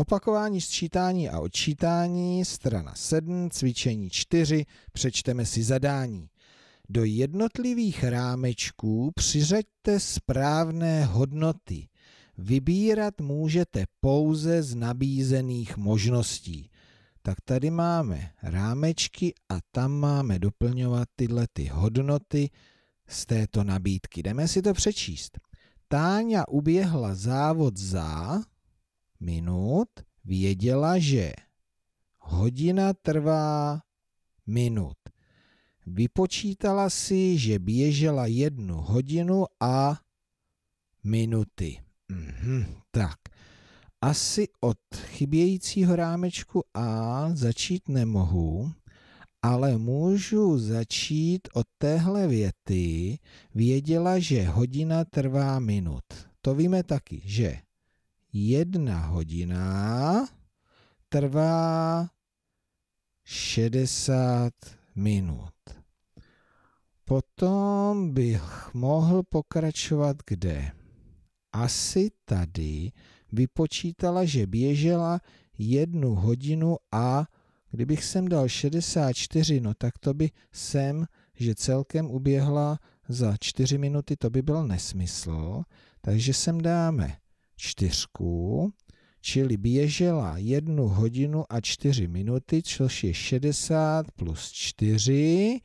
Opakování sčítání a odčítání, strana 7, cvičení 4, přečteme si zadání. Do jednotlivých rámečků přiřaďte správné hodnoty. Vybírat můžete pouze z nabízených možností. Tak tady máme rámečky a tam máme doplňovat tyhle ty hodnoty z této nabídky. Jdeme si to přečíst. Táňa uběhla závod za minut věděla, že hodina trvá minut. Vypočítala si, že běžela jednu hodinu a minuty. Mhm, tak, asi od chybějícího rámečku A začít nemohu, ale můžu začít od téhle věty. Věděla, že hodina trvá minut. To víme taky, že jedna hodina trvá 60 minut. Potom bych mohl pokračovat kde? Asi tady vypočítala, že běžela jednu hodinu a kdybych sem dal 64, no tak to by sem, že celkem uběhla za 4 minuty, to by byl nesmysl. Takže sem dáme čtyřku, čili běžela jednu hodinu a čtyři minuty, což je 60 plus 4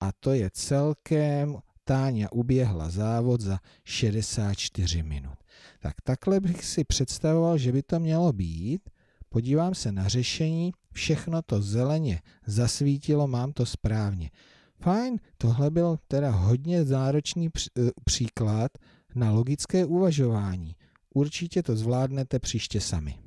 a to je celkem Táňa uběhla závod za 64 minut. Tak takhle bych si představoval, že by to mělo být. Podívám se na řešení, všechno to zeleně zasvítilo, mám to správně. Fajn, tohle byl teda hodně záročný e, příklad na logické uvažování. Určitě to zvládnete příště sami.